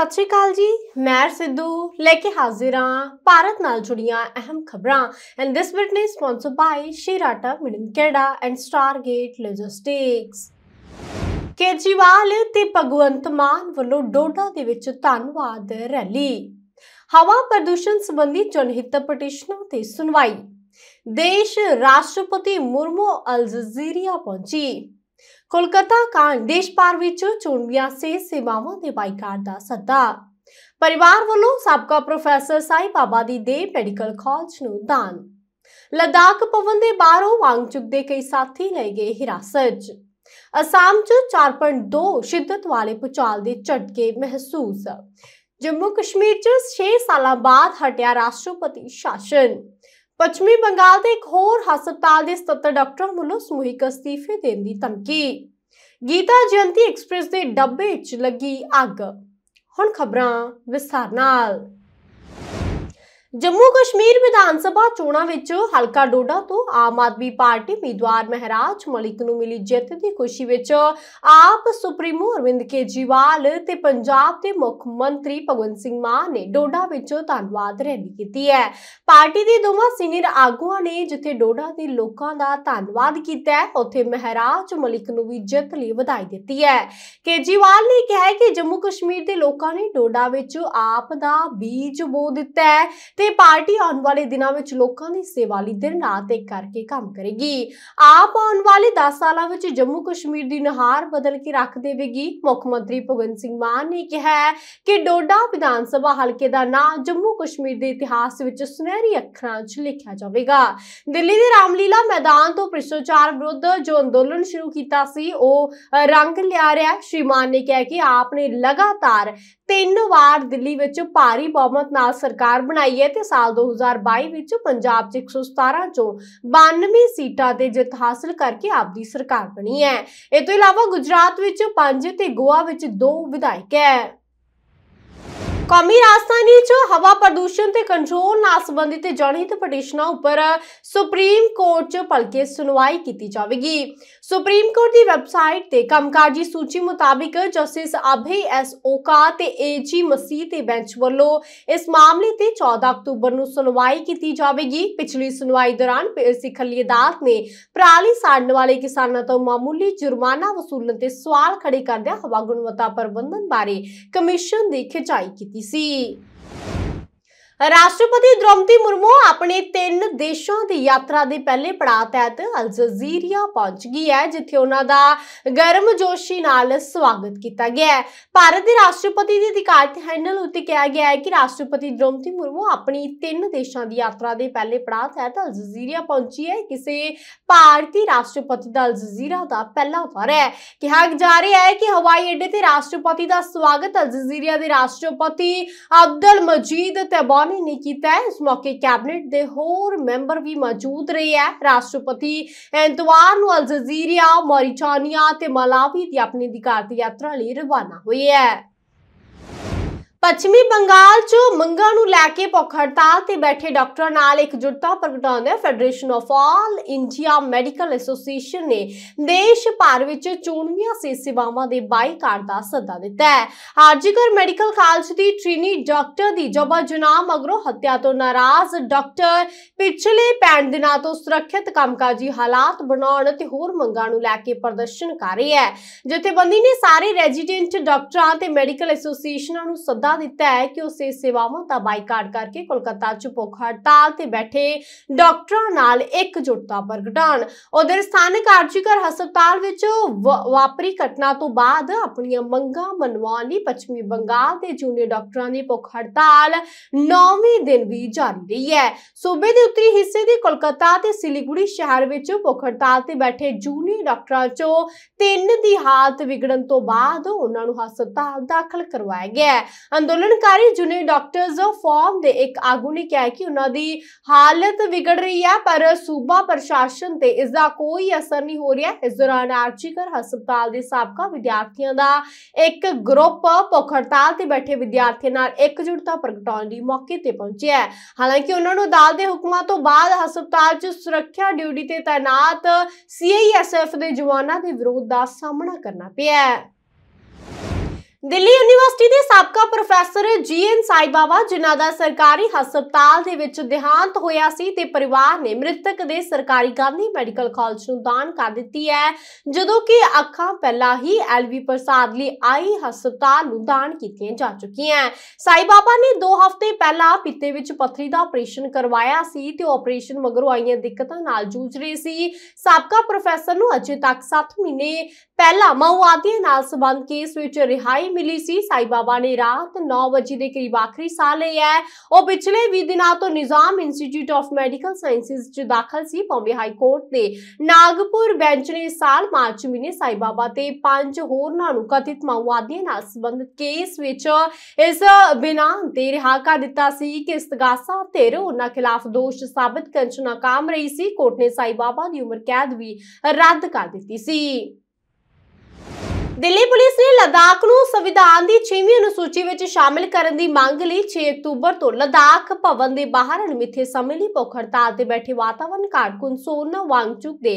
ਸਤਿ ਸ਼੍ਰੀ ਅਕਾਲ ਜੀ ਮੈਂ ਸਿੱਧੂ ਲੈ ਕੇ ਹਾਜ਼ਰ ਹਾਂ ਭਾਰਤ ਨਾਲ ਜੁੜੀਆਂ ਅਹਿਮ ਖਬਰਾਂ and this this witness sponsored by ਸ਼ੀਰਾਟਾ ਮਿਲਨ ਕੈਡਾ ਐਂਡ ਸਟਾਰਗੇਟ ਲੌਜਿਸਟਿਕਸ ਕੇਜੀਵਾਲ ਤੇ ਭਗਵੰਤ ਮਾਨ ਵੱਲੋਂ ਡੋਡਾ ਦੇ ਵਿੱਚ ਧੰਨਵਾਦ ਰੈਲੀ ਹਵਾ ਪ੍ਰਦੂਸ਼ਣ ਸੰਬੰਧੀ ਜਨਹਿਤ ਪਟੀਸ਼ਨਾਂ ਤੇ ਸੁਣਵਾਈ ਦੇਸ਼ ਰਾਸ਼ਟਰਪਤੀ ਮੁਰਮੂ ਅਲਜਜ਼ੀਰੀਆ ਪਹੁੰਚੀ ਕੋਲਕਾਤਾ ਕਾਂਡ ਦੇਸ਼ ਭਰ ਵਿੱਚ ਚੁਣਵੀਆਂ ਸੇ ਸੇਵਾਵਾਂ ਦੇ ਬਾਈਕਾਟ ਦਾ ਸੱਦਾ ਪਰਿਵਾਰ ਵੱਲੋਂ ਸਾਬਕਾ ਪ੍ਰੋਫੈਸਰ ਸਾਈ ਬਾਬਾ ਦੀ ਦੇ ਮੈਡੀਕਲ ਕਾਲਜ ਨੂੰ ਦਾਨ ਲਦਾਖ ਪਵਨ ਦੇ ਬਾਹਰੋਂ ਵਾਂਗਚੁਕ ਦੇ ਕਈ ਸਾਥੀ ਲੈ ਗਏ ਹਿਰਾਸਤ 'ਚ ਅਸਾਮ 'ਚ 4.2 ਸ਼ਿੱਦਤ ਵਾਲੇ ਪੁਚਾਲ ਦੇ ਝਟਕੇ ਮਹਿਸੂਸ ਜੰਮੂ ਕਸ਼ਮੀਰ 'ਚ 6 ਸਾਲਾਂ ਬਾਅਦ ਹਟਿਆ ਰਾਸ਼ਟਰਪਤੀ ਸ਼ਾਸਨ ਪੱਛਮੀ ਬੰਗਾਲ ਦੇ ਇੱਕ ਹੋਰ ਹਸਪਤਾਲ ਦੇ 70 ਡਾਕਟਰਾਂ ਵੱਲੋਂ ਸਮੂਹਿਕ ਅਸਤੀਫੇ ਦੇਣ ਦੀ ਧਮਕੀ ਗੀਤਾ ਜਯੰਤੀ ਐਕਸਪ੍ਰੈਸ ਦੇ ਡੱਬੇ 'ਚ ਲੱਗੀ ਅੱਗ ਹੁਣ ਖਬਰਾਂ ਵਿਸਥਾਰ ਨਾਲ ਜੰਮੂ ਕਸ਼ਮੀਰ ਵਿਧਾਨ ਸਭਾ ਚੋਣਾਂ ਵਿੱਚ ਹਲਕਾ ਡੋਡਾ ਤੋਂ ਆਮ ਆਦਮੀ ਪਾਰਟੀ ਉਮੀਦਵਾਰ ਮਹਿਰਾਜ ਮਲਿਕ ਨੂੰ ਮਿਲੀ ਜਿੱਤ ਦੀ ਖੁਸ਼ੀ ਵਿੱਚ ਆਪ ਸੁਪਰੀਮੋ ਅਰਵਿੰਦ ਕੇਜੀਵਾਲ ਤੇ ਪੰਜਾਬ ਦੇ ਮੁੱਖ ਮੰਤਰੀ ਭਗਵੰਤ ਸਿੰਘ ਮਾਨ ਨੇ ਡੋਡਾ ਵਿੱਚ ਧੰਨਵਾਦ ਰੈਲੀ ਕੀਤੀ ਹੈ ਪਾਰਟੀ ਦੇ ਦੋਵਾਂ ਸੀਨੀਅਰ ਆਗੂਆਂ ਨੇ ਜਿੱਥੇ ਡੋਡਾ ਦੇ ਲੋਕਾਂ ਦਾ ਧੰਨਵਾਦ ਕੀਤਾ ਹੈ ਉੱਥੇ ਮਹਿਰਾਜ ਮਲਿਕ ਨੂੰ ਵੀ ਜਿੱਤ ਲਈ ਵਧਾਈ ਦਿੱਤੀ ਹੈ ਕੇਜੀਵਾਲ ਨੇ ਕਿਹਾ ਕਿ ਜੰਮੂ ਕਸ਼ਮੀਰ ਦੇ ਲੋਕਾਂ ਨੇ ਡੋਡਾ ਵਿੱਚ ਆਪ ਦਾ ਬੀਜ ਬੋ ਦਿੱਤਾ ਹੈ ਤੇ ਪਾਰਟੀ ਆਉਣ ਵਾਲੇ ਦਿਨਾਂ ਵਿੱਚ ਲੋਕਾਂ ਦੀ ਸੇਵਾ ਲਈ ਦਿਨ ਰਾਤ ਇੱਕ ਕਰਕੇ ਕੰਮ ਕਰੇਗੀ ਆਪ ਆਉਣ ਵਾਲੇ 10 ਸਾਲਾਂ ਵਿੱਚ ਜੰਮੂ ਕਸ਼ਮੀਰ ਦੀ ਨਹਾਰ ਬਦਲ ਕੇ ਰੱਖ ਦੇਵੇਗੀ ਮੁੱਖ ਮੰਤਰੀ ਭਗਵੰਤ ਸਿੰਘ ਮਾਨ ਨੇ ਕਿਹਾ ਕਿ ਡੋਡਾ ਵਿਧਾਨ ਸਭਾ ਹਲਕੇ ਦਾ ਨਾਮ ਜੰਮੂ ਕਸ਼ਮੀਰ ਦੇ ਇਤਿਹਾਸ ਵਿੱਚ ਸੁਨਹਿਰੀ ਅੱਖਰਾਂ 'ਚ ਲਿਖਿਆ ਜਾਵੇਗਾ ਦਿੱਲੀ ਦੇ ਰਾਮਲੀਲਾ ਮੈਦਾਨ ਤੋਂ ਪ੍ਰਸ਼ੋਚਾਰ ਵਿਰੁੱਧ ਜੋ ਅੰਦੋਲਨ ਸ਼ੁਰੂ ਕੀਤਾ ਸੀ ਉਹ ਰੰਗ ਲਿਆ ਰਿਹਾ ਸ਼੍ਰੀ ਮਾਨ ਨੇ ਕਿਹਾ ਕਿ ਆਪ ਨੇ ਲਗਾਤਾਰ ਤਿੰਨ ਵਾਰ ਦਿੱਲੀ ਵਿੱਚ ਭਾਰੀ ਬਹੁਮਤ ਨਾਲ ਸਰਕਾਰ ਬਣਾਈ ਹੈ ਤੇ ਸਾਲ 2022 ਵਿੱਚ ਪੰਜਾਬ 'ਚ 117 ਚੋਂ 92 ਸੀਟਾਂ ਤੇ ਜਿੱਤ ਹਾਸਲ ਕਰਕੇ ਆਪਦੀ ਸਰਕਾਰ ਬਣੀ ਹੈ ਇਸ ਤੋਂ ਇਲਾਵਾ ਗੁਜਰਾਤ ਵਿੱਚ 5 ਤੇ ਗੋਆ ਵਿੱਚ 2 ਵਿਧਾਇਕ ਹੈ ਕੌਮੀ ਰਾਜਧਾਨੀ 'ਚ ਹਵਾ ਪ੍ਰਦੂਸ਼ਣ ਤੇ ਕੰਟਰੋਲ ਨਾਲ ਸੰਬੰਧਿਤ ਜਨਹਿਤ ਪਟੀਸ਼ਨਾਂ ਉੱਪਰ ਸੁਪਰੀਮ ਕੋਰਟ 'ਚ ਭਲਕੇ ਸੁਣਵਾਈ ਕੀਤੀ ਜਾਵੇਗੀ ਸੁਪਰੀਮ ਕੋਰਟ ਦੀ ਵੈਬਸਾਈਟ ਤੇ ਕੰਮਕਾਜੀ ਸੂਚੀ ਮੁਤਾਬਿਕ ਜਸਟਿਸ ਅਭੇ ਐਸ ਓਕਾ ਤੇ ਏਜੀ ਮਸੀਹ ਤੇ ਬੈਂਚ ਵੱਲੋਂ ਇਸ ਮਾਮਲੇ ਤੇ 14 ਅਕਤੂਬਰ ਨੂੰ ਸੁਣਵਾਈ ਕੀਤੀ ਜਾਵੇਗੀ ਪਿਛਲੀ ਸੁਣਵਾਈ ਦੌਰਾਨ ਸਿਖਲੀ ਅਦਾਲਤ ਨੇ ਪ੍ਰਾਲੀ ਸਾੜਨ ਵਾਲੇ ਕਿਸਾਨਾਂ ਤੋਂ ਮਾਮੂਲੀ ਜੁਰਮਾਨਾ ਵਸੂਲਣ ਤੇ ਸਵਾਲ ਖੜੇ ਕਰਦਿਆਂ ਹਵਾ ਗੁਣਵੱਤਾ ਪ੍ਰਬੰਧਨ ਬਾਰੇ ਕਮਿਸ਼ਨ ਦੀ ਖਿਚਾਈ ਕੀਤੀ sí, ਰਾਸ਼ਟਰਪਤੀ ਦ੍ਰੋਪਦੀ ਮੁਰਮੂ ਆਪਣੇ ਤਿੰਨ ਦੇਸ਼ਾਂ ਦੀ ਯਾਤਰਾ ਦੇ ਪਹਿਲੇ ਪੜਾਅ ਤਹਿਤ ਅਲਜਜ਼ੀਰੀਆ ਪਹੁੰਚ ਗਈ ਹੈ ਜਿੱਥੇ ਉਹਨਾਂ ਦਾ ਗਰਮਜੋਸ਼ੀ ਨਾਲ ਸਵਾਗਤ ਕੀਤਾ ਗਿਆ ਹੈ ਭਾਰਤ ਦੇ ਰਾਸ਼ਟਰਪਤੀ ਦੀ ਅਧਿਕਾਰਤ ਹੈਂਡਲ ਉੱਤੇ ਕਿਹਾ ਗਿਆ ਹੈ ਕਿ ਰਾਸ਼ਟਰਪਤੀ ਦ੍ਰੋਪਦੀ ਮੁਰਮੂ ਆਪਣੀ ਤਿੰਨ ਦੇਸ਼ਾਂ ਦੀ ਯਾਤਰਾ ਦੇ ਪਹਿਲੇ ਪੜਾਅ ਤਹਿਤ ਅਲਜਜ਼ੀਰੀਆ ਪਹੁੰਚੀ ਹੈ ਕਿਸੇ ਭਾਰਤੀ ਰਾਸ਼ਟਰਪਤੀ ਦਾ ਅਲਜਜ਼ੀਰਾ ਦਾ ਪਹਿਲਾ ਵਾਰ ਹੈ ਕਿਹਾ ਜਾ ਰਿਹਾ ਹੈ ਕਿ ਹਵਾਈ ਅੱਡੇ ਤੇ ਰਾਸ਼ਟਰਪਤੀ ਦਾ ਸਵਾਗਤ ਅਲਜਜ਼ੀਰੀਆ ਦੇ ਰਾਸ਼ਟਰਪਤੀ ਅਬਦਲ ਮਜੀਦ ਤੈਬਾਨ ਵਾਲੇ ਨਹੀਂ ਕੀਤਾ ਇਸ ਮੌਕੇ ਕੈਬਨਿਟ ਦੇ ਹੋਰ ਮੈਂਬਰ ਵੀ ਮੌਜੂਦ ਰਹੇ ਆ ਰਾਸ਼ਟਰਪਤੀ ਐਂਤਵਾਰ ਨੂੰ ਅਲਜਜ਼ੀਰੀਆ ਮੌਰੀਚਾਨੀਆ ਤੇ ਮਲਾਵੀ ਦੀ ਆਪਣੀ ਅਧਿਕਾਰਤ ਦੀ ਯਾਤਰਾ ਲਈ ਰਵਾਨਾ ਹੋਈ ਹੈ ਪੱਛਮੀ ਬੰਗਾਲ 'ਚ ਮੰਗਾਂ ਨੂੰ ਲੈ ਕੇ ਭੁੱਖ ਹੜਤਾਲ ਤੇ ਬੈਠੇ ਡਾਕਟਰਾਂ ਨਾਲ ਇਕਜੁੱਟਤਾ ਪ੍ਰਗਟਾਉਂਦੇ federation of all India medical association ਨੇ ਦੇਸ਼ ਭਰ ਵਿੱਚ ਚੋਣਵੀਆਂ ਸੇ ਸੇਵਾਵਾਂ ਦੇ ਬਾਈਕਾਟ ਦਾ ਸੱਦਾ ਦਿੱਤਾ ਹੈ ਹਾਰਜੀਕਰ ਮੈਡੀਕਲ ਕਾਲਜ ਦੀ ਟ੍ਰੀਨੀ ਡਾਕਟਰ ਦੀ ਜਬਰ ਜਨਾਹ ਮਗਰੋਂ ਹੱਤਿਆ ਤੋਂ ਨਾਰਾਜ਼ ਡਾਕਟਰ ਪਿਛਲੇ ਪੈਣ ਦਿਨਾਂ ਤੋਂ ਸੁਰੱਖਿਅਤ ਕੰਮਕਾਜੀ ਹਾਲਾਤ ਬਣਾਉਣ ਤੇ ਹੋਰ ਮੰਗਾਂ ਨੂੰ ਲੈ ਕੇ ਪ੍ਰਦਰਸ਼ਨ ਕਰ ਰਹੀ ਹੈ ਜਥੇਬੰਦੀ ਨੇ ਸਾਰੇ ਰੈਜ਼ੀਡੈਂਟ ਡਾਕਟਰਾਂ ਤੇ ਮੈਡੀਕਲ ਐਸੋਸੀਏਸ਼ਨਾਂ ਨੂੰ ਸੱਦਾ ਸੱਦਾ ਦਿੱਤਾ ਹੈ ਕਿ ਉਸੇ ਸੇਵਾਵਾਂ ਦਾ ਬਾਈਕਾਟ ਕਰਕੇ ਕੋਲਕਾਤਾ 'ਚ ਭੁੱਖ ਹੜਤਾਲ ਤੇ ਬੈਠੇ ਡਾਕਟਰਾਂ ਨਾਲ ਇਕਜੁੱਟਤਾ ਪ੍ਰਗਟਾਉਣ ਉਧਰ ਸਥਾਨਕ ਆਰਜੀਕਰ ਹਸਪਤਾਲ ਵਿੱਚ ਵਾਪਰੀ ਘਟਨਾ ਤੋਂ ਬਾਅਦ ਆਪਣੀਆਂ ਮੰਗਾਂ ਮੰਨਵਾਉਣ ਲਈ ਪੱਛਮੀ ਬੰਗਾਲ ਦੇ ਜੂਨੀਅਰ ਡਾਕਟਰਾਂ ਦੀ ਭੁੱਖ ਹੜਤਾਲ 9ਵੇਂ ਦਿਨ ਵੀ ਜਾਰੀ ਰਹੀ ਹੈ ਸੂਬੇ ਦੇ ਉੱਤਰੀ ਹਿੱਸੇ ਦੇ ਕੋਲਕਾਤਾ ਤੇ ਸਿਲੀਗੁੜੀ ਸ਼ਹਿਰ ਵਿੱਚ ਭੁੱਖ ਹੜਤਾਲ ਤੇ ਬੈਠੇ ਜੂਨੀਅਰ ਡਾਕਟਰਾਂ 'ਚੋਂ ਤਿੰਨ ਦੀ ਹਾਲਤ ਵਿਗੜਨ ਤੋਂ ਬਾਅਦ ਉਹਨਾਂ ਨੂੰ ਹਸਪਤਾਲ ਦਾਖਲ ਕਰਵਾਇਆ ਗਿਆ ਅੰਦੋਲਨਕਾਰੀ ਜੁਨੇ ਡਾਕਟਰਸ ਫੋਰਮ ਦੇ ਇੱਕ ਆਗੂ ਨੇ ਕਿਹਾ ਕਿ ਉਹਨਾਂ ਦੀ ਹਾਲਤ ਵਿਗੜ ਰਹੀ ਹੈ ਪਰ ਸੂਬਾ ਪ੍ਰਸ਼ਾਸਨ ਤੇ ਇਸ ਦਾ ਕੋਈ ਅਸਰ ਨਹੀਂ ਹੋ ਰਿਹਾ ਇਸ ਦੌਰਾਨ ਆਰਜੀਕਰ ਹਸਪਤਾਲ ਦੇ ਸਾਬਕਾ ਵਿਦਿਆਰਥੀਆਂ ਦਾ ਇੱਕ ਗਰੁੱਪ ਭੁੱਖ ਹੜਤਾਲ ਤੇ ਬੈਠੇ ਵਿਦਿਆਰਥੀਆਂ ਨਾਲ ਇਕਜੁੱਟਤਾ ਪ੍ਰਗਟਾਉਣ ਦੀ ਮੌਕੇ ਤੇ ਪਹੁੰਚਿਆ ਹੈ ਹਾਲਾਂਕਿ ਉਹਨਾਂ ਨੂੰ ਅਦਾਲਤ ਦੇ ਹੁਕਮਾਂ ਤੋਂ ਬਾਅਦ ਹਸਪਤਾਲ 'ਚ ਸੁਰੱਖਿਆ ਡਿਊਟੀ ਤੇ ਤਾਇਨਾਤ ਸੀਆਈਐਸਐਫ ਦੇ ਜਵਾਨਾਂ ਦੇ ਵਿਰੋਧ ਦਾ ਸਾਹਮਣਾ ਕਰਨਾ ਪਿਆ ਹੈ ਦਿੱਲੀ ਯੂਨੀਵਰਸਿਟੀ ਦੇ ਸਾਬਕਾ ਪ੍ਰੋਫੈਸਰ ਜੀਐਨ ਬਾਬਾ ਜਿਨ੍ਹਾਂ ਦਾ ਸਰਕਾਰੀ ਹਸਪਤਾਲ ਦੇ ਵਿੱਚ ਦਿਹਾਂਤ ਹੋਇਆ ਸੀ ਤੇ ਪਰਿਵਾਰ ਨੇ ਮ੍ਰਿਤਕ ਦੇ ਸਰਕਾਰੀ ਗਾਂਧੀ ਮੈਡੀਕਲ ਕਾਲਜ ਨੂੰ ਦਾਨ ਕਰ ਦਿੱਤੀ ਹੈ ਜਦੋਂ ਕਿ ਅੱਖਾਂ ਪਹਿਲਾਂ ਹੀ ਐਲਵੀ ਪ੍ਰਸਾਦ ਲਈ ਆਈ ਹਸਪਤਾਲ ਨੂੰ ਦਾਨ ਕੀਤੀਆਂ ਜਾ ਚੁੱਕੀਆਂ ਸਾਈ ਬਾਬਾ ਨੇ 2 ਹਫ਼ਤੇ ਪਹਿਲਾਂ ਪਿੱਤੇ ਵਿੱਚ ਪਥਰੀ ਦਾ ਆਪਰੇਸ਼ਨ ਕਰਵਾਇਆ ਸੀ ਤੇ ਆਪਰੇਸ਼ਨ ਮਗਰੋਂ ਆਈਆਂ ਦਿੱਕਤਾਂ ਨਾਲ ਜੂਝ ਰਹੇ ਸੀ ਸਾਬਕਾ ਪ੍ਰੋਫੈਸਰ ਨੂੰ ਅਜੇ ਤੱਕ 7 ਮਹੀਨੇ ਪਹਿਲਾਂ ਮਾਓਵਾਦੀਆਂ ਨਾਲ ਸੰਬੰਧ ਕੇਸ ਵਿੱਚ ਰਿਹਾਈ ਵਧਾਈ ਮਿਲੀ ਸੀ ਸਾਈ ਬਾਬਾ ਨੇ ਰਾਤ 9 ਵਜੇ ਦੇ ਕਰੀਬ ਆਖਰੀ ਸਾਹ ਲਈ ਹੈ ਉਹ ਪਿਛਲੇ 20 ਦਿਨਾਂ ਤੋਂ Nizam institute of medical sciences 'ਚ ਦਾਖਲ ਸੀ ਪੰਬੇ ਹਾਈ ਕੋਰਟ ਦੇ ਨਾਗਪੁਰ ਬੈਂਚ ਨੇ ਸਾਲ ਮਾਰਚ ਮਹੀਨੇ ਸਾਈ ਬਾਬਾ ਤੇ ਪੰਜ ਹੋਰਨਾਂ ਨੂੰ ਕਥਿਤ ਮਾਓਵਾਦੀਆਂ ਨਾਲ ਸੰਬੰਧਿਤ ਕੇਸ ਵਿੱਚ ਇਸ ਬਿਨਾ ਦੇ ਰਿਹਾ ਕਰ ਦਿੱਤਾ ਸੀ ਕਿ ਇਸਤਗਾਸਾ ਧਿਰ ਉਹਨਾਂ ਖਿਲਾਫ ਦੋਸ਼ ਸਾਬਤ ਕਰਨ ਚ ਨਾਕਾਮ ਰਹੀ ਸੀ ਕੋਰਟ ਨੇ ਸਾਈ ਬਾਬਾ ਦੀ ਉਮਰ ਕੈਦ ਵੀ ਰੱਦ ਕਰ ਦਿੱਤੀ ਸੀ ਦਿੱਲੀ ਪੁਲਿਸ ਨੇ ਲਦਾਖ ਨੂੰ ਸੰਵਿਧਾਨ ਦੀ 6ਵੀਂ ਅਨੁਸੂਚੀ ਵਿੱਚ ਸ਼ਾਮਿਲ ਕਰਨ ਦੀ ਮੰਗ ਲਈ 6 ਅਕਤੂਬਰ ਤੋਂ ਲਦਾਖ ਭਵਨ ਦੇ ਬਾਹਰ ਅਣਮਿੱਥੇ ਸਮੇਂ ਲਈ ਭੁੱਖ ਹੜਤਾਲ ਤੇ ਬੈਠੇ ਵਾਤਾਵਰਣ ਕਾਰਕੁਨ ਸੋਨਾ ਵਾਂਗਚੁਕ ਦੇ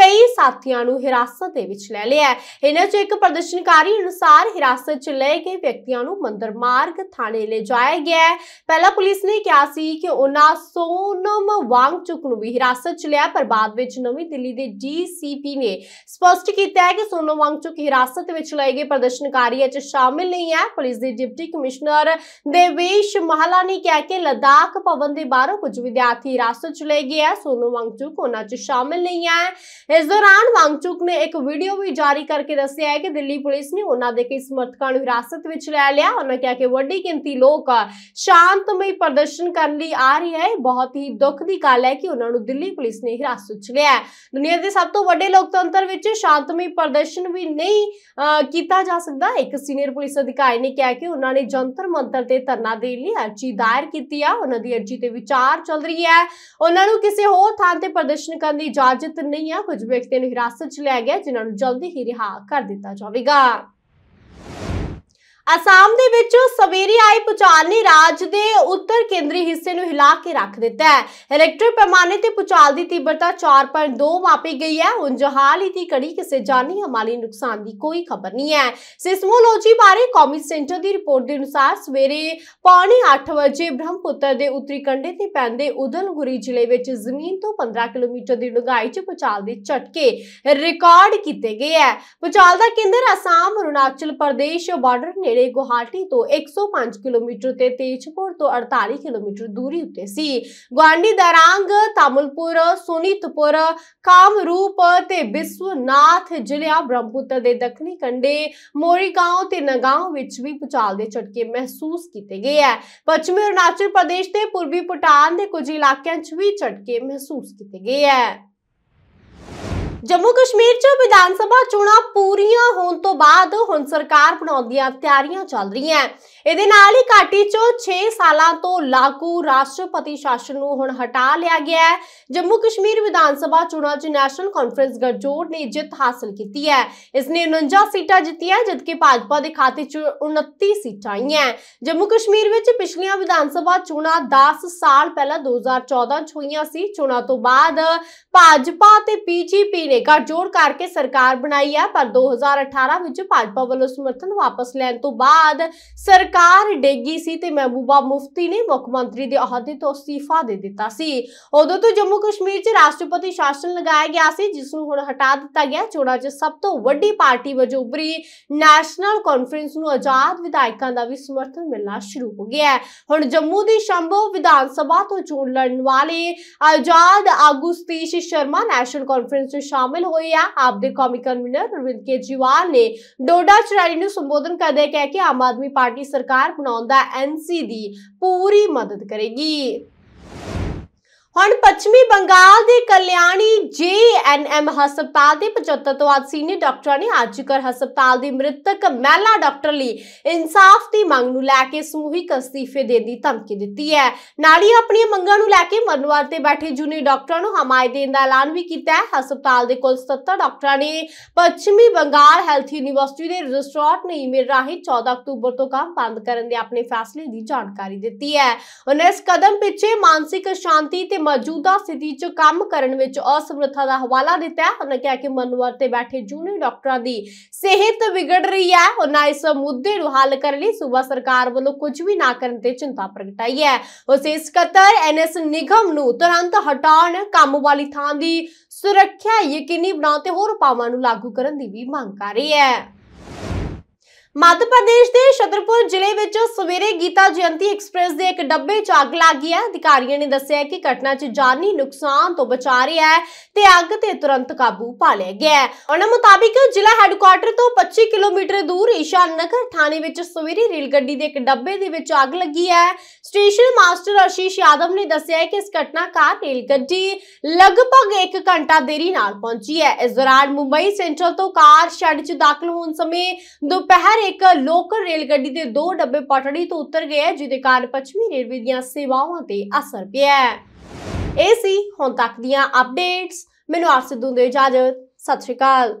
ਕਈ ਸਾਥੀਆਂ ਨੂੰ ਹਿਰਾਸਤ ਦੇ ਵਿੱਚ ਲੈ ਲਿਆ ਇਹਨਾਂ 'ਚ ਇੱਕ ਪ੍ਰਦਰਸ਼ਨਕਾਰੀ ਅਨੁਸਾਰ ਹਿਰਾਸਤ 'ਚ ਲਏ ਗਏ ਵਿਅਕਤੀਆਂ ਨੂੰ ਮੰਦਰ ਮਾਰਗ ਥਾਣੇ ਲੈ ਜਾਇਆ ਗਿਆ ਪਹਿਲਾਂ ਪੁਲਿਸ ਨੇ ਕਿਹਾ ਸੀ ਕਿ ਉਹਨਾਂ ਸੋਨਮ ਵਾਂਗਚੁਕ ਨੂੰ ਵੀ ਹਿਰਾਸਤ 'ਚ ਲਿਆ ਪਰ ਬਾਅਦ ਵਿੱਚ ਨਵੀਂ ਦਿੱਲੀ ਦੇ ਡੀਸੀਪੀ ਨੇ ਸਪਸ਼ਟ ਕੀਤਾ ਹੈ ਕਿ ਸੋਨਮ ਵਾਂਗਚੁਕ ਹਿਰਾਸਤ ਦੇ ਵਿੱਚ ਲਾਏ ਗਏ ਪ੍ਰਦਰਸ਼ਨਕਾਰੀਆਂ 'ਚ ਸ਼ਾਮਿਲ ਨਹੀਂ ਹੈ ਪੁਲਿਸ ਦੇ ਡਿਪਟੀ ਕਮਿਸ਼ਨਰ ਦੇਵੇਸ਼ ਮਹਲਾ ਨੇ ਕਿਹਾ ਕਿ ਲਦਾਖ ਭਵਨ ਦੇ ਬਾਹਰੋਂ ਕੁਝ ਵਿਦਿਆਰਥੀ ਹਿਰਾਸਤ 'ਚ ਲਏ ਗਏ ਆ ਸੋਨੂ ਵਾਂਗਚੁਕ ਉਹਨਾਂ 'ਚ ਸ਼ਾਮਿਲ ਨਹੀਂ ਹੈ ਇਸ ਦੌਰਾਨ ਵਾਂਗਚੁਕ ਨੇ ਇੱਕ ਵੀਡੀਓ ਵੀ ਜਾਰੀ ਕਰਕੇ ਦੱਸਿਆ ਹੈ ਕਿ ਦਿੱਲੀ ਪੁਲਿਸ ਨੇ ਉਹਨਾਂ ਦੇ ਕਈ ਸਮਰਥਕਾਂ ਨੂੰ ਹਿਰਾਸਤ ਵਿੱਚ ਲੈ ਲਿਆ ਉਹਨਾਂ ਕਿਹਾ ਕਿ ਵੱਡੀ ਗਿਣਤੀ ਲੋਕ ਸ਼ਾਂਤਮਈ ਪ੍ਰਦਰਸ਼ਨ ਕਰਨ ਲਈ ਆ ਰਹੀ ਹੈ ਬਹੁਤ ਹੀ ਦੁੱਖ ਦੀ ਗੱਲ ਹੈ ਕਿ ਉਹਨਾਂ ਨੂੰ ਦਿੱਲੀ ਪੁਲਿਸ ਨੇ ਹਿਰਾਸਤ ਵਿੱਚ ਲਿਆ ਦੁਨੀਆ ਦੇ ਸਭ ਤੋਂ ਵੱਡੇ ਲੋਕਤੰਤਰ ਵਿੱਚ ਸ਼ਾਂਤਮਈ ਪ੍ਰਦਰਸ਼ਨ ਵੀ ਨਹੀਂ ਕੀਤਾ ਜਾ ਸਕਦਾ ਇੱਕ ਸੀਨੀਅਰ ਪੁਲਿਸ ਅਧਿਕਾਰੀ ਨੇ ਕਿਹਾ ਕਿ ਉਹਨਾਂ ਨੇ ਜੰਤਰ ਮੰਤਰ ਤੇ ਧਰਨਾ ਦੇਣ ਲਈ ਅਰਜੀ ਦਾਇਰ ਕੀਤੀ ਆ ਉਹਨਾਂ ਦੀ ਅਰਜੀ ਤੇ ਵਿਚਾਰ ਚੱਲ ਰਹੀ ਹੈ ਉਹਨਾਂ ਨੂੰ ਕਿਸੇ ਹੋਰ ਥਾਂ ਤੇ ਪ੍ਰਦਰਸ਼ਨ ਕਰਨ ਦੀ ਇਜਾਜ਼ਤ ਨਹੀਂ ਆ ਕੁਝ ਵਿਅਕਤੀਆਂ ਨੂੰ ਹਿਰਾਸਤ 'ਚ ਲਿਆ ਗਿਆ ਜਿਨ੍ਹਾਂ ਨੂੰ ਜਲਦੀ ਹੀ ਰਿਹਾ ਕਰ ਦਿੱਤਾ ਜਾਵੇਗਾ ਅਸਾਮ ਦੇ ਵਿੱਚ ਸਵੇਰੇ ਆਈ ਪੁਚਾਲ ਨੇ ਰਾਜ ਦੇ ਉੱਤਰ ਕੇਂਦਰੀ ਹਿੱਸੇ ਨੂੰ ਹਿਲਾ ਕੇ ਰੱਖ ਦਿੱਤਾ ਹੈ ਇਲੈਕਟ੍ਰਿਕ ਪੈਮਾਨੇ ਤੇ ਪੁਚਾਲ ਦੀ ਤੀਬਰਤਾ 4.2 ਮਾਪੀ ਗਈ ਹੈ ਹੁਣ ਜਹਾਲ ਦੀ ਕੜੀ ਕਿਸੇ ਜਾਨੀ ਜਾਂ ਮਾਲੀ ਨੁਕਸਾਨ ਦੀ ਕੋਈ ਖਬਰ ਨਹੀਂ ਹੈ ਸਿਸਮੋਲੋਜੀ ਬਾਰੇ ਕੌਮੀ ਸੈਂਟਰ ਦੀ ਰਿਪੋਰਟ ਦੇ ਅਨੁਸਾਰ ਸਵੇਰੇ ਪੌਣੇ 8 ਵਜੇ ਬ੍ਰਹਮਪੁੱਤਰ ਦੇ ਉੱਤਰੀ ਕੰਢੇ ਤੇ ਪੈਂਦੇ ਉਦਲਗੁਰੀ ਜ਼ਿਲ੍ਹੇ ਵਿੱਚ ਜ਼ਮੀਨ ਤੋਂ 15 ਕਿਲੋਮੀਟਰ ਦੀ ਡੂੰਘਾਈ 'ਚ ਪੁਚਾਲ ਦੇ ਝਟਕੇ ਰਿਕਾਰਡ ਕੀਤੇ ਗਏ ਹੈ ਪੁਚਾਲ ਦਾ ਕੇਂਦਰ ਅਸਾਮ ਅਰੁਣਾਚਲ ਪ੍ਰਦੇਸ਼ ਬਾਰਡਰ ਨੇੜੇ ਨੇੜੇ ਗੁਹਾਟੀ ਤੋਂ 105 ਕਿਲੋਮੀਟਰ ਤੇ ਤੇਜਪੁਰ ਤੋਂ 48 ਕਿਲੋਮੀਟਰ ਦੂਰੀ ਉੱਤੇ ਸੀ ਗਵਾਂਡੀ ਦਰਾਂਗ ਤਾਮਲਪੁਰ ਸੋਨੀਤਪੁਰ ਕਾਮਰੂਪ ਤੇ ਬਿਸਵਨਾਥ ਜ਼ਿਲ੍ਹਾ ਬ੍ਰਹਮਪੁੱਤਰ ਦੇ ਦੱਖਣੀ ਕੰਢੇ ਮੋਰੀਗਾਉਂ ਤੇ ਨਗਾਉਂ ਵਿੱਚ ਵੀ ਪੁਚਾਲ ਦੇ ਝਟਕੇ ਮਹਿਸੂਸ ਕੀਤੇ ਗਏ ਹੈ ਪੱਛਮੀ ਅਰੁਣਾਚਲ ਪ੍ਰਦੇਸ਼ ਤੇ ਪੂਰਬੀ ਪਟਾਨ ਦੇ ਕੁਝ ਇਲਾਕਿਆਂ 'ਚ ਵੀ ਝਟਕੇ ਮਹਿਸੂਸ ਕੀਤੇ ਗਏ ਹੈ ਜੰਮੂ ਕਸ਼ਮੀਰ 'ਚ ਵਿਧਾਨ ਸਭਾ ਚੋਣਾਂ ਪੂਰੀਆਂ ਹੋਣ ਤੋਂ ਬਾਅਦ ਹੁਣ ਸਰਕਾਰ ਬਣਾਉਣ ਦੀਆਂ ਤਿਆਰੀਆਂ ਚੱਲ ਰਹੀਆਂ ਇਹਦੇ ਨਾਲ ਹੀ ਘਾਟੀ 'ਚੋਂ 6 ਸਾਲਾਂ ਤੋਂ ਲਾਗੂ ਰਾਸ਼ਟਰਪਤੀ ਸ਼ਾਸਨ ਨੂੰ ਹੁਣ ਹਟਾ ਲਿਆ ਗਿਆ ਹੈ ਜੰਮੂ ਕਸ਼ਮੀਰ ਵਿਧਾਨ ਸਭਾ ਚੋਣਾਂ 'ਚ ਨੈਸ਼ਨਲ ਕਾਨਫਰੰਸ ਗਰਜੋੜ ਨੇ ਜਿੱਤ ਹਾਸਲ ਕੀਤੀ ਹੈ ਇਸ ਨੇ 49 ਸੀਟਾਂ ਜਿੱਤੀਆਂ ਜਦਕਿ ਭਾਜਪਾ ਦੇ ਖਾਤੇ 'ਚ 29 ਸੀਟਾਂ ਆਈਆਂ ਜੰਮੂ ਕਸ਼ਮੀਰ ਵਿੱਚ ਪਿਛਲੀਆਂ ਵਿਧਾਨ ਸਭਾ ਚੋਣਾਂ 10 ਸਾਲ ਪਹਿਲਾਂ 2014 'ਚ ਹੋਈਆਂ ਸੀ ਚੋਣਾਂ ਤੋਂ ਬਾਅਦ ਭਾਜਪਾ ਤੇ ਪੀਜੀਪੀ ਨੇ ਗੱਠਜੋੜ ਕਰਕੇ ਸਰਕਾਰ ਬਣਾਈ ਆ ਪਰ 2018 ਵਿੱਚ ਭਾਜਪਾ ਵੱਲੋਂ ਸਮਰਥਨ ਵਾਪਸ ਲੈਣ ਤੋਂ ਬਾਅਦ ਸਰਕਾਰ ਡੇਗੀ ਸੀ ਤੇ ਮਹਿਬੂਬਾ ਮੁਫਤੀ ਨੇ ਮੁੱਖ ਮੰਤਰੀ ਦੇ ਅਹੁਦੇ ਤੋਂ ਅਸਤੀਫਾ ਦੇ ਦਿੱਤਾ ਸੀ ਉਦੋਂ ਤੋਂ ਜੰਮੂ ਕਸ਼ਮੀਰ 'ਚ ਰਾਸ਼ਟਰਪਤੀ ਸ਼ਾਸਨ ਲਗਾਇਆ ਗਿਆ ਸੀ ਜਿਸ ਨੂੰ ਹੁਣ ਹਟਾ ਦਿੱਤਾ ਗਿਆ ਚੋਣਾਂ 'ਚ ਸਭ ਤੋਂ ਵੱਡੀ ਪਾਰਟੀ ਵਜੋਂ ਉਭਰੀ ਨੈਸ਼ਨਲ ਕਾਨਫਰੰਸ ਨੂੰ ਆਜ਼ਾਦ ਵਿਧਾਇਕਾਂ ਦਾ ਵੀ ਸਮਰਥਨ ਮਿਲਣਾ ਸ਼ੁਰੂ ਹੋ ਗਿਆ ਹੈ ਹੁਣ ਜੰਮੂ ਦੀ ਸ਼ੰਭੋ ਵਿਧਾਨ ਸਭਾ ਤੋਂ ਚੋਣ ਲੜਨ ਵਾਲੇ ਆਜ਼ਾਦ ਆਗੂ ਸਤੀਸ਼ ਸ਼ਰਮਾ ਨੈਸ਼ਨਲ ਕਾਨਫਰੰਸ 'ਚ ਸ਼ਾਮਿਲ ਹੋਈ ਆ ਆਪਦੇ ਕੌਮੀ ਕਨਵੀਨਰ ਅਰਵਿੰਦ ਕੇਜੀਵਾਲ ਨੇ ਡੋਡਾ ਚਰਾਲੀ ਨੂੰ ਸੰਬੋਧਨ ਕਰਦੇ ਕਹਿ ਕੇ ਆਮ ਆਦਮੀ ਪਾਰਟੀ ਸਰਕਾਰ ਬਣਾਉਣ ਦਾ ਐਨਸੀ ਦੀ ਪੂਰੀ ਮਦਦ ਕਰੇਗੀ ਹੁਣ ਪੱਛਮੀ ਬੰਗਾਲ ਦੇ ਕਲਿਆਣੀ ਜੀਐਨਐਮ ਹਸਪਤਾਲ ਦੇ 75 ਤੋਂ ਵੱਧ ਸੀਨੀਅਰ ਡਾਕਟਰਾਂ ਨੇ ਅੱਜਕਰ ਹਸਪਤਾਲ ਦੀ ਮ੍ਰਿਤਕ ਮਹਿਲਾ ਡਾਕਟਰ ਲਈ ਇਨਸਾਫ ਦੀ ਮੰਗ ਨੂੰ ਲੈ ਕੇ ਸਮੂਹਿਕ ਅਸਤੀਫੇ ਦੇਣ ਦੀ ਧਮਕੀ ਦਿੱਤੀ ਹੈ ਨਾਲ ਹੀ ਆਪਣੀਆਂ ਮੰਗਾਂ ਨੂੰ ਲੈ ਕੇ ਮਰਨਵਾਰ ਤੇ ਬੈਠੇ ਜੂਨੀਅਰ ਡਾਕਟਰਾਂ ਨੂੰ ਹਮਾਇਤ ਦੇਣ ਦਾ ਐਲਾਨ ਵੀ ਕੀਤਾ ਹੈ ਹਸਪਤਾਲ ਦੇ ਕੁੱਲ 70 ਡਾਕਟਰਾਂ ਨੇ ਪੱਛਮੀ ਬੰਗਾਲ ਹੈਲਥ ਯੂਨੀਵਰਸਿਟੀ ਦੇ ਰਜਿਸਟਰਾਰ ਨੇ ਈਮੇਲ ਰਾਹੀਂ 14 ਅਕਤੂਬਰ ਤੋਂ ਕੰਮ ਬੰਦ ਕਰਨ ਦੇ ਆਪਣੇ ਫੈਸਲੇ ਦੀ ਜਾਣਕਾਰੀ ਦਿੱਤੀ ਹੈ ਉਹਨਾਂ ਇਸ ਕਦਮ ਪਿੱਛੇ ਮਾਨਸਿਕ ਸ਼ਾਂਤੀ ਤੇ ਮੌਜੂਦਾ ਸਥਿਤੀ 'ਚ ਕੰਮ ਕਰਨ ਵਿੱਚ ਅਸਮਰੱਥਾ ਦਾ ਹਵਾਲਾ ਦਿੱਤਾ ਹੈ ਉਹਨਾਂ ਕਿਹਾ ਕਿ ਮਨਵਰ ਤੇ ਬੈਠੇ ਜੂਨੀਅਰ ਡਾਕਟਰਾਂ ਦੀ ਸਿਹਤ ਵਿਗੜ ਰਹੀ ਹੈ ਉਹਨਾਂ ਇਸ ਮੁੱਦੇ ਨੂੰ ਹੱਲ ਕਰਨ ਲਈ ਸੂਬਾ ਸਰਕਾਰ ਵੱਲੋਂ ਕੁਝ ਵੀ ਨਾ ਕਰਨ ਤੇ ਚਿੰਤਾ ਪ੍ਰਗਟਾਈ ਹੈ ਉਸੇ ਸਕੱਤਰ ਐਨਐਸ ਨਿਗਮ ਨੂੰ ਤੁਰੰਤ ਹਟਾਉਣ ਕੰਮ ਵਾਲੀ ਥਾਂ ਦੀ ਸੁਰੱਖਿਆ ਯਕੀਨੀ ਬਣਾਉਣ ਤੇ ਹੋਰ ਪਾਵਾਂ ਨੂੰ ਲਾਗੂ ਕਰਨ ਦੀ ਵੀ ਮੰਗ ਕਰ ਰਹੀ ਹੈ ਮੱਧ ਪ੍ਰਦੇਸ਼ ਦੇ ਛਤਰਪੁਰ ਜ਼ਿਲ੍ਹੇ ਵਿੱਚ ਸਵੇਰੇ ਗੀਤਾ ਜਯੰਤੀ ਐਕਸਪ੍ਰੈਸ ਦੇ ਇੱਕ ਡੱਬੇ 'ਚ ਅੱਗ ਲੱਗ ਗਈ ਹੈ ਅਧਿਕਾਰੀਆਂ ਨੇ ਦੱਸਿਆ ਕਿ ਘਟਨਾ 'ਚ ਜਾਨੀ ਨੁਕਸਾਨ ਤੋਂ ਬਚਾ ਰਿਹਾ ਹੈ ਤੇ ਅੱਗ ਤੇ ਤੁਰੰਤ ਕਾਬੂ ਪਾ ਲਿਆ ਗਿਆ ਹੈ ਉਹਨਾਂ ਮੁਤਾਬਿਕ ਜ਼ਿਲ੍ਹਾ ਹੈੱਡਕੁਆਰਟਰ ਤੋਂ 25 ਕਿਲੋਮੀਟਰ ਦੂਰ ਈਸ਼ਾਨ ਨਗਰ ਥਾਣੇ ਵਿੱਚ ਸਵੇਰੇ ਰੇਲ ਗੱਡੀ ਦੇ ਇੱਕ ਡੱਬੇ ਦੇ ਵਿੱਚ ਅੱਗ ਲੱਗੀ ਹੈ ਸਟੇਸ਼ਨ ਮਾਸਟਰ ਅਸ਼ੀਸ਼ ਯਾਦਵ ਨੇ ਦੱਸਿਆ ਕਿ ਇਸ ਘਟਨਾ ਕਾਰਨ ਰੇਲ ਗੱਡੀ ਲਗਭਗ 1 ਘੰਟਾ ਦੇਰੀ ਨਾਲ ਪਹੁੰਚੀ ਹੈ ਇਸ ਦੌਰਾਨ ਮੁੰਬਈ ਸੈਂਟਰਲ ਤੋਂ ਕਾਰ ਸ਼ੈੱਡ 'ਚ ਦਾਖਲ ਹੋਣ ਸਮੇਂ ਦੁਪਹਿਰ ਇੱਕ ਲੋਕਲ ਰੇਲ ਗੱਡੀ ਦੇ ਦੋ ਡੱਬੇ ਪਟੜੀ ਤੋਂ ਉਤਰ ਗਏ ਹੈ ਜਿਹਦੇ ਕਾਰਨ ਪੱਛਮੀ ਰੇਲਵੇ ਦੀਆਂ ਸੇਵਾਵਾਂ ਤੇ ਅਸਰ ਪਿਆ ਹੈ ਇਹ ਸੀ ਹੁਣ ਤੱਕ ਦੀਆਂ ਅਪਡੇਟਸ ਮੈਨੂੰ ਆਪ ਸਿੱਧੂ ਦੇ ਇਜਾਜ਼ਤ ਸਤਿ ਸ਼੍ਰੀ ਅਕਾਲ